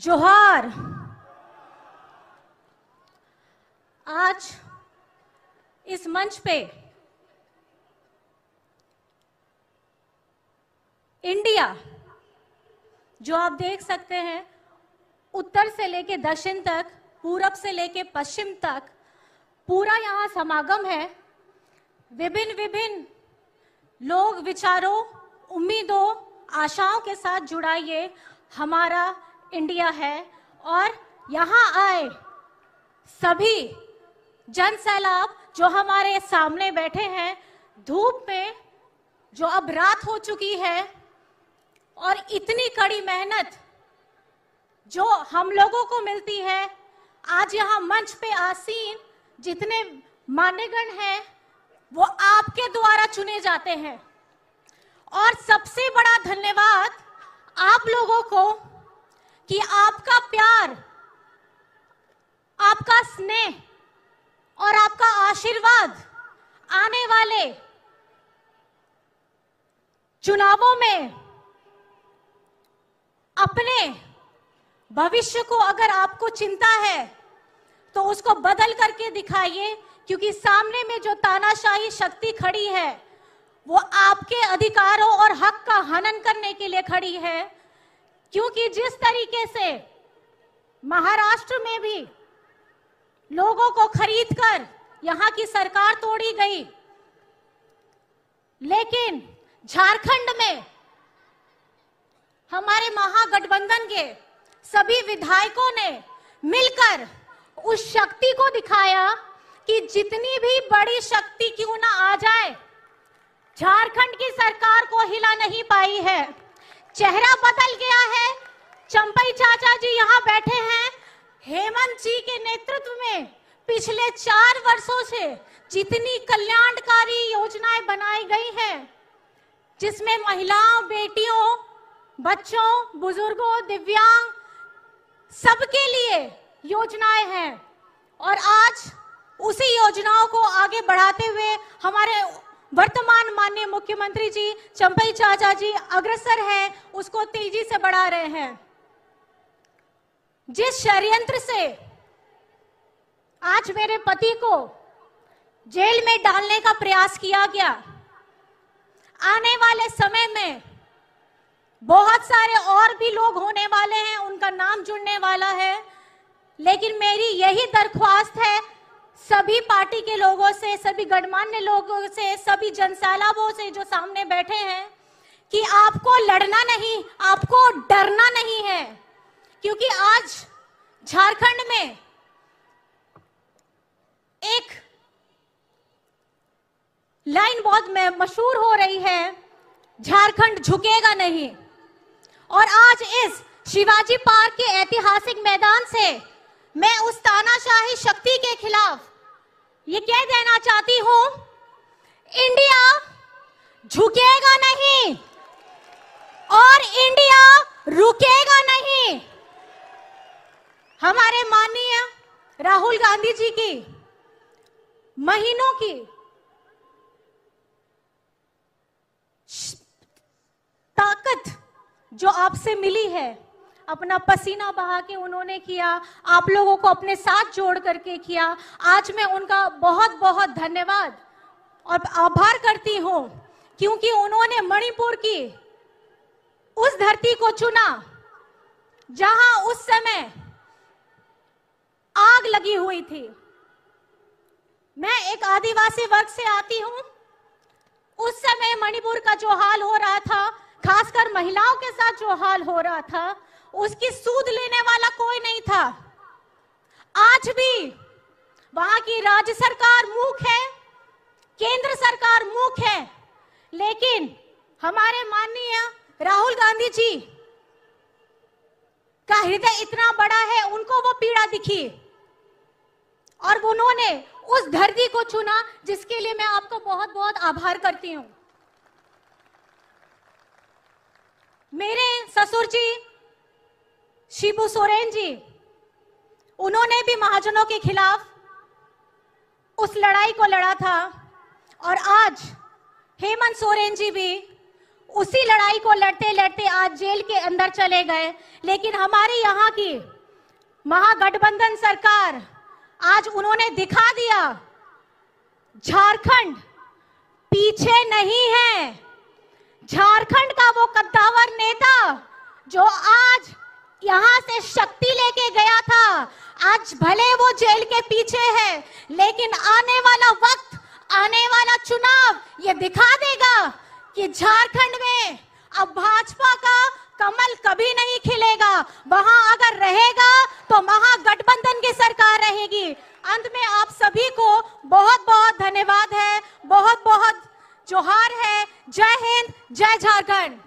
जोहार आज इस मंच पे इंडिया जो आप देख सकते हैं उत्तर से लेके दक्षिण तक पूरब से लेके पश्चिम तक पूरा यहाँ समागम है विभिन्न विभिन्न लोग विचारों उम्मीदों आशाओं के साथ जुड़ा ये हमारा इंडिया है और यहाँ आए सभी जन सैलाब जो हमारे सामने बैठे हैं धूप में जो अब रात हो चुकी है और इतनी कड़ी मेहनत जो हम लोगों को मिलती है आज यहाँ मंच पे आसीन जितने मान्यगण हैं वो आपके द्वारा चुने जाते हैं और सबसे बड़ा धन्यवाद आप लोगों को कि आपका प्यार आपका स्नेह और आपका आशीर्वाद आने वाले चुनावों में अपने भविष्य को अगर आपको चिंता है तो उसको बदल करके दिखाइए क्योंकि सामने में जो तानाशाही शक्ति खड़ी है वो आपके अधिकारों और हक का हनन करने के लिए खड़ी है क्योंकि जिस तरीके से महाराष्ट्र में भी लोगों को खरीद कर यहां की सरकार तोड़ी गई लेकिन झारखंड में हमारे महागठबंधन के सभी विधायकों ने मिलकर उस शक्ति को दिखाया कि जितनी भी बड़ी शक्ति क्यों ना आ जाए झारखंड की सरकार को हिला नहीं पाई है चेहरा बदल गया है चंपई चाचा जी यहाँ बैठे हैं हेमंत जी के नेतृत्व में पिछले चार वर्षों से जितनी कल्याणकारी योजनाएं बनाई गई हैं जिसमें महिलाओं बेटियों बच्चों बुजुर्गों दिव्यांग सबके लिए योजनाएं हैं और आज उसी योजनाओं को आगे बढ़ाते हुए हमारे वर्तमान माननीय मुख्यमंत्री जी चंपई चाचा जी अग्रसर है उसको तेजी से बढ़ा रहे हैं जिस षड्यंत्र से आज मेरे पति को जेल में डालने का प्रयास किया गया आने वाले समय में बहुत सारे और भी लोग होने वाले हैं उनका नाम जुड़ने वाला है लेकिन मेरी यही दरख्वास्त है सभी पार्टी के लोगों से सभी गणमान्य लोगों से सभी जनसैलाबों से जो सामने बैठे हैं कि आपको लड़ना नहीं आपको डरना नहीं है क्योंकि आज झारखंड में एक लाइन बहुत मशहूर हो रही है झारखंड झुकेगा नहीं और आज इस शिवाजी पार्क के ऐतिहासिक मैदान से मैं उस तानाशाही शक्ति के खिलाफ ये कह देना चाहती हूं इंडिया झुकेगा नहीं और इंडिया रुकेगा नहीं हमारे माननीय राहुल गांधी जी की महीनों की ताकत जो आपसे मिली है अपना पसीना बहा के उन्होंने किया आप लोगों को अपने साथ जोड़ करके किया आज मैं उनका बहुत बहुत धन्यवाद और आभार करती हूँ क्योंकि उन्होंने मणिपुर की उस धरती को चुना जहां उस समय आग लगी हुई थी मैं एक आदिवासी वर्ग से आती हूँ उस समय मणिपुर का जो हाल हो रहा था खासकर महिलाओं के साथ जो हाल हो रहा था उसकी सूद लेने वाला कोई नहीं था आज भी वहां की राज्य सरकार मूक है केंद्र सरकार मूक है लेकिन हमारे माननीय राहुल गांधी जी का हृदय इतना बड़ा है उनको वो पीड़ा दिखी और उन्होंने उस धरती को चुना जिसके लिए मैं आपको बहुत बहुत आभार करती हूं मेरे ससुर जी शिबू सोरेन जी उन्होंने भी महाजनों के खिलाफ उस लड़ाई को लड़ा था और आज हेमंत सोरेन जी भी उसी लड़ाई को लड़ते लड़ते आज जेल के अंदर चले गए लेकिन हमारे यहाँ की महागठबंधन सरकार आज उन्होंने दिखा दिया झारखंड पीछे नहीं है झारखंड का वो कद्दावर नेता जो आज यहाँ से शक्ति लेके गया था आज भले वो जेल के पीछे है लेकिन आने वाला वक्त आने वाला चुनाव ये दिखा देगा कि झारखंड में अब भाजपा का कमल कभी नहीं खिलेगा वहां अगर रहेगा तो महागठबंधन की सरकार रहेगी अंत में आप सभी को बहुत बहुत धन्यवाद है बहुत बहुत जोहार है जय हिंद जय झारखंड